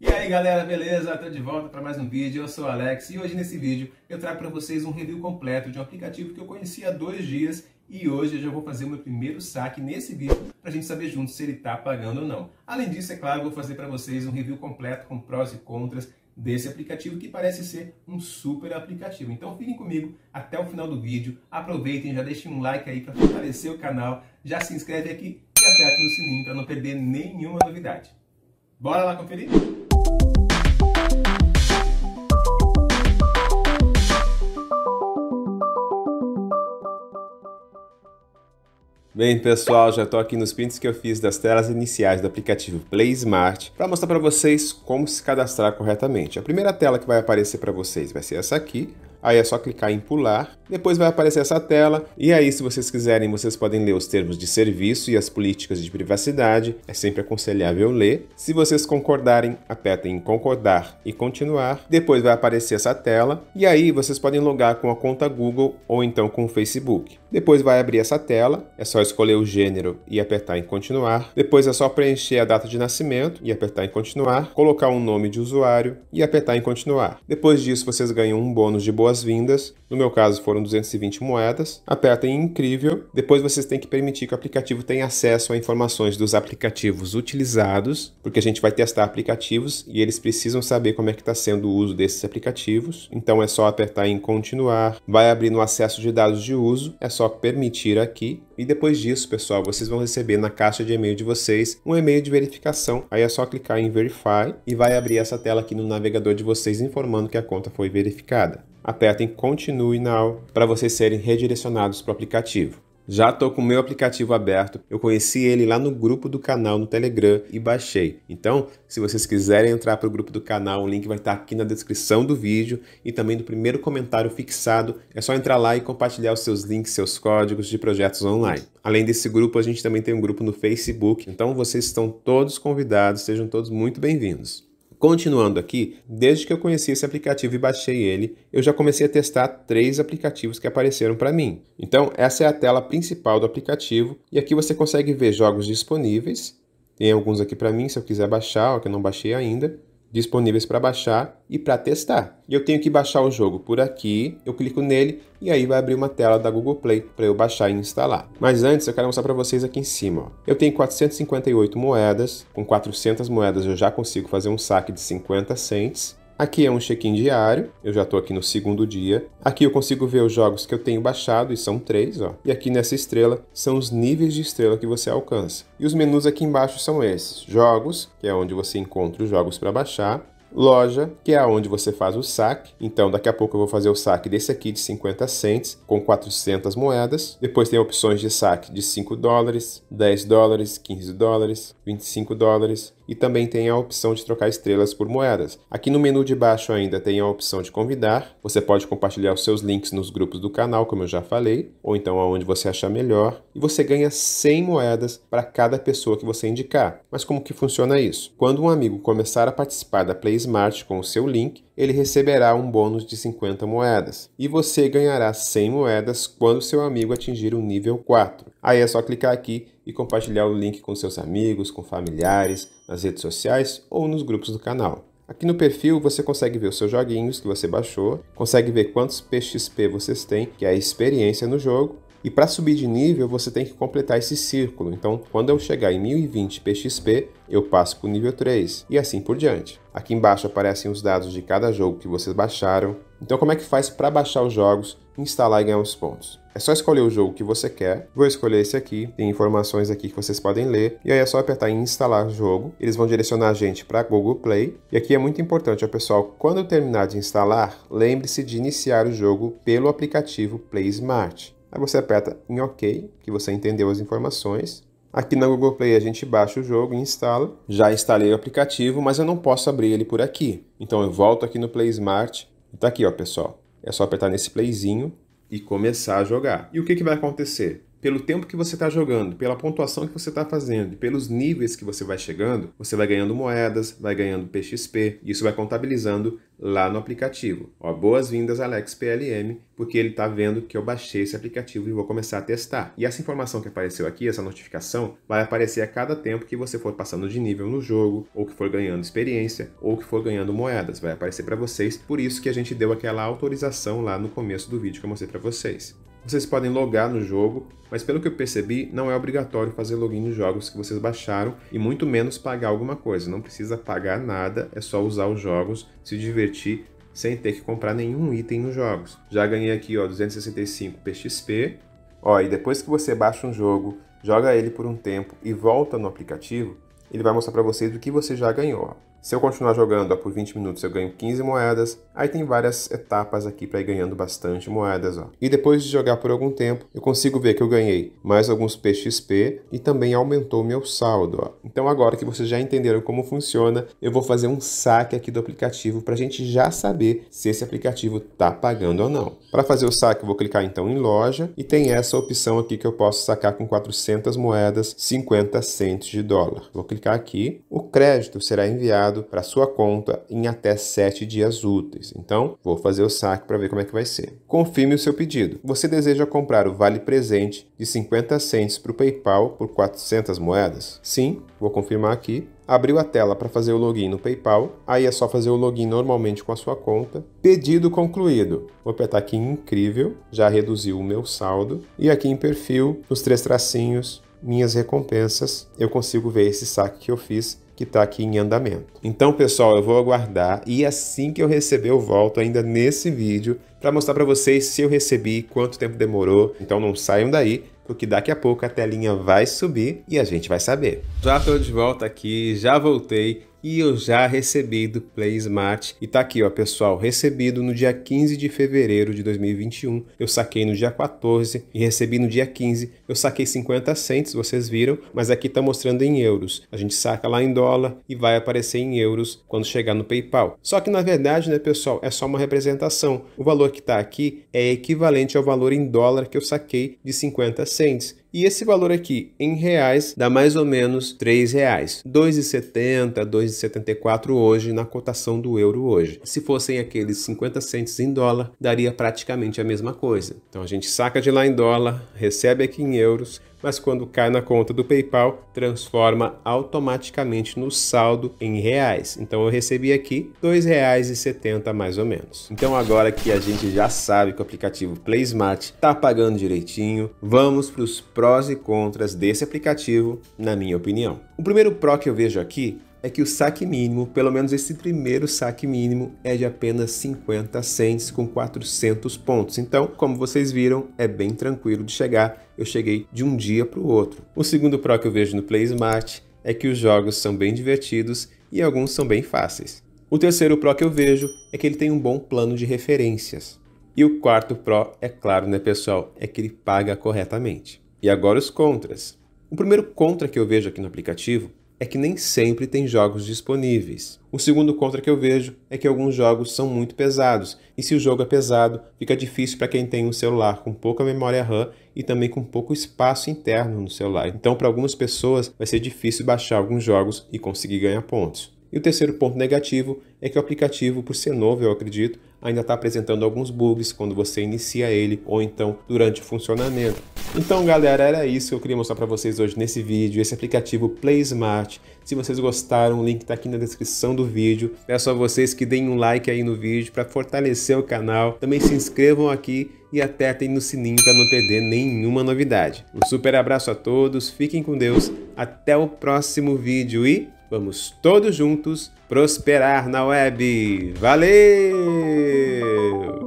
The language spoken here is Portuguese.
E aí galera, beleza? Estou de volta para mais um vídeo, eu sou o Alex e hoje nesse vídeo eu trago para vocês um review completo de um aplicativo que eu conheci há dois dias e hoje eu já vou fazer o meu primeiro saque nesse vídeo para a gente saber junto se ele está pagando ou não. Além disso, é claro, eu vou fazer para vocês um review completo com prós e contras desse aplicativo que parece ser um super aplicativo. Então fiquem comigo até o final do vídeo, aproveitem, já deixem um like aí para fortalecer o canal, já se inscreve aqui e aperta no sininho para não perder nenhuma novidade. Bora lá conferir? Bem pessoal, já estou aqui nos prints que eu fiz das telas iniciais do aplicativo Play Smart para mostrar para vocês como se cadastrar corretamente. A primeira tela que vai aparecer para vocês vai ser essa aqui, Aí é só clicar em pular, depois vai aparecer essa tela, e aí se vocês quiserem, vocês podem ler os termos de serviço e as políticas de privacidade, é sempre aconselhável ler. Se vocês concordarem, apertem em concordar e continuar, depois vai aparecer essa tela, e aí vocês podem logar com a conta Google ou então com o Facebook. Depois vai abrir essa tela, é só escolher o gênero e apertar em continuar, depois é só preencher a data de nascimento e apertar em continuar, colocar um nome de usuário e apertar em continuar. Depois disso vocês ganham um bônus de boa boas-vindas, no meu caso foram 220 moedas, aperta em é incrível, depois vocês têm que permitir que o aplicativo tenha acesso a informações dos aplicativos utilizados, porque a gente vai testar aplicativos e eles precisam saber como é que está sendo o uso desses aplicativos, então é só apertar em continuar, vai abrir no acesso de dados de uso, é só permitir aqui, e depois disso, pessoal, vocês vão receber na caixa de e-mail de vocês um e-mail de verificação, aí é só clicar em verify e vai abrir essa tela aqui no navegador de vocês informando que a conta foi verificada apertem Continue Now para vocês serem redirecionados para o aplicativo. Já estou com o meu aplicativo aberto, eu conheci ele lá no grupo do canal no Telegram e baixei. Então, se vocês quiserem entrar para o grupo do canal, o link vai estar tá aqui na descrição do vídeo e também no primeiro comentário fixado. É só entrar lá e compartilhar os seus links, seus códigos de projetos online. Além desse grupo, a gente também tem um grupo no Facebook, então vocês estão todos convidados, sejam todos muito bem-vindos. Continuando aqui, desde que eu conheci esse aplicativo e baixei ele, eu já comecei a testar três aplicativos que apareceram para mim. Então, essa é a tela principal do aplicativo e aqui você consegue ver jogos disponíveis. Tem alguns aqui para mim, se eu quiser baixar, ó, que eu não baixei ainda disponíveis para baixar e para testar. Eu tenho que baixar o jogo por aqui, eu clico nele e aí vai abrir uma tela da Google Play para eu baixar e instalar. Mas antes eu quero mostrar para vocês aqui em cima. Ó. Eu tenho 458 moedas, com 400 moedas eu já consigo fazer um saque de 50 cents Aqui é um check-in diário, eu já estou aqui no segundo dia. Aqui eu consigo ver os jogos que eu tenho baixado, e são três, ó. E aqui nessa estrela são os níveis de estrela que você alcança. E os menus aqui embaixo são esses: jogos, que é onde você encontra os jogos para baixar, loja, que é aonde você faz o saque. Então, daqui a pouco eu vou fazer o saque desse aqui de 50 cents com 400 moedas. Depois tem opções de saque de 5 dólares, 10 dólares, 15 dólares, 25 dólares e também tem a opção de trocar estrelas por moedas. Aqui no menu de baixo ainda tem a opção de convidar. Você pode compartilhar os seus links nos grupos do canal, como eu já falei, ou então aonde você achar melhor, e você ganha 100 moedas para cada pessoa que você indicar. Mas como que funciona isso? Quando um amigo começar a participar da Play Smart com o seu link, ele receberá um bônus de 50 moedas. E você ganhará 100 moedas quando seu amigo atingir o nível 4. Aí é só clicar aqui e compartilhar o link com seus amigos, com familiares, nas redes sociais ou nos grupos do canal. Aqui no perfil você consegue ver os seus joguinhos que você baixou, consegue ver quantos PXP vocês têm, que é a experiência no jogo, e para subir de nível, você tem que completar esse círculo. Então, quando eu chegar em 1020 PXP, eu passo para o nível 3 e assim por diante. Aqui embaixo aparecem os dados de cada jogo que vocês baixaram. Então, como é que faz para baixar os jogos, instalar e ganhar os pontos? É só escolher o jogo que você quer. Vou escolher esse aqui, tem informações aqui que vocês podem ler. E aí é só apertar em instalar jogo. Eles vão direcionar a gente para Google Play. E aqui é muito importante, ó, pessoal, quando eu terminar de instalar, lembre-se de iniciar o jogo pelo aplicativo Play Smart. Aí você aperta em OK, que você entendeu as informações. Aqui na Google Play a gente baixa o jogo e instala. Já instalei o aplicativo, mas eu não posso abrir ele por aqui. Então eu volto aqui no Play Smart. Tá aqui, ó, pessoal. É só apertar nesse playzinho e começar a jogar. E o que, que vai acontecer? pelo tempo que você está jogando, pela pontuação que você está fazendo, pelos níveis que você vai chegando, você vai ganhando moedas, vai ganhando PXP, e isso vai contabilizando lá no aplicativo. boas-vindas a AlexPLM, porque ele está vendo que eu baixei esse aplicativo e vou começar a testar. E essa informação que apareceu aqui, essa notificação, vai aparecer a cada tempo que você for passando de nível no jogo, ou que for ganhando experiência, ou que for ganhando moedas, vai aparecer para vocês. Por isso que a gente deu aquela autorização lá no começo do vídeo que eu mostrei para vocês. Vocês podem logar no jogo, mas pelo que eu percebi, não é obrigatório fazer login nos jogos que vocês baixaram e muito menos pagar alguma coisa. Não precisa pagar nada, é só usar os jogos, se divertir sem ter que comprar nenhum item nos jogos. Já ganhei aqui, ó, 265 PXP. Ó, e depois que você baixa um jogo, joga ele por um tempo e volta no aplicativo, ele vai mostrar para vocês o que você já ganhou. Se eu continuar jogando por 20 minutos, eu ganho 15 moedas. Aí tem várias etapas aqui para ir ganhando bastante moedas. Ó. E depois de jogar por algum tempo, eu consigo ver que eu ganhei mais alguns PXP e também aumentou meu saldo. Ó. Então agora que vocês já entenderam como funciona, eu vou fazer um saque aqui do aplicativo para a gente já saber se esse aplicativo está pagando ou não. Para fazer o saque, eu vou clicar então em loja e tem essa opção aqui que eu posso sacar com 400 moedas, 50 centos de dólar. Vou clicar aqui. O crédito será enviado para sua conta em até 7 dias úteis. Então, vou fazer o saque para ver como é que vai ser. Confirme o seu pedido. Você deseja comprar o vale presente de 50 centos para o PayPal por 400 moedas? Sim, vou confirmar aqui abriu a tela para fazer o login no PayPal, aí é só fazer o login normalmente com a sua conta. Pedido concluído. Vou apertar aqui em incrível, já reduziu o meu saldo e aqui em perfil, nos três tracinhos, minhas recompensas, eu consigo ver esse saque que eu fiz que está aqui em andamento. Então, pessoal, eu vou aguardar e assim que eu receber eu volto ainda nesse vídeo para mostrar para vocês se eu recebi, quanto tempo demorou. Então não saiam daí, porque daqui a pouco a telinha vai subir e a gente vai saber. Já estou de volta aqui, já voltei e eu já recebi do Play Smart. E tá aqui, ó, pessoal, recebido no dia 15 de fevereiro de 2021. Eu saquei no dia 14 e recebi no dia 15. Eu saquei 50 centos, vocês viram, mas aqui tá mostrando em euros. A gente saca lá em dólar e vai aparecer em euros quando chegar no PayPal. Só que na verdade, né, pessoal, é só uma representação. O valor que tá aqui é equivalente ao valor em dólar que eu saquei de 50 centos. E esse valor aqui, em reais, dá mais ou menos R$ 3,00. 2,70, 2,74 hoje na cotação do euro hoje. Se fossem aqueles 50 centes em dólar, daria praticamente a mesma coisa. Então a gente saca de lá em dólar, recebe aqui em euros mas quando cai na conta do PayPal, transforma automaticamente no saldo em reais. Então eu recebi aqui R$ 2,70 mais ou menos. Então agora que a gente já sabe que o aplicativo PlaySmart está pagando direitinho, vamos para os prós e contras desse aplicativo, na minha opinião. O primeiro pró que eu vejo aqui é que o saque mínimo, pelo menos esse primeiro saque mínimo, é de apenas 50 cents com 400 pontos. Então, como vocês viram, é bem tranquilo de chegar. Eu cheguei de um dia para o outro. O segundo pró que eu vejo no Play Smart é que os jogos são bem divertidos e alguns são bem fáceis. O terceiro pró que eu vejo é que ele tem um bom plano de referências. E o quarto pró, é claro, né pessoal, é que ele paga corretamente. E agora os contras. O primeiro contra que eu vejo aqui no aplicativo é que nem sempre tem jogos disponíveis. O segundo contra que eu vejo é que alguns jogos são muito pesados, e se o jogo é pesado, fica difícil para quem tem um celular com pouca memória RAM e também com pouco espaço interno no celular. Então, para algumas pessoas, vai ser difícil baixar alguns jogos e conseguir ganhar pontos. E o terceiro ponto negativo é que o aplicativo, por ser novo, eu acredito, ainda está apresentando alguns bugs quando você inicia ele ou então durante o funcionamento. Então galera, era isso que eu queria mostrar para vocês hoje nesse vídeo, esse aplicativo PlaySmart. Se vocês gostaram, o link está aqui na descrição do vídeo. Peço a vocês que deem um like aí no vídeo para fortalecer o canal. Também se inscrevam aqui e apertem no sininho para não perder nenhuma novidade. Um super abraço a todos, fiquem com Deus, até o próximo vídeo e vamos todos juntos prosperar na web. Valeu!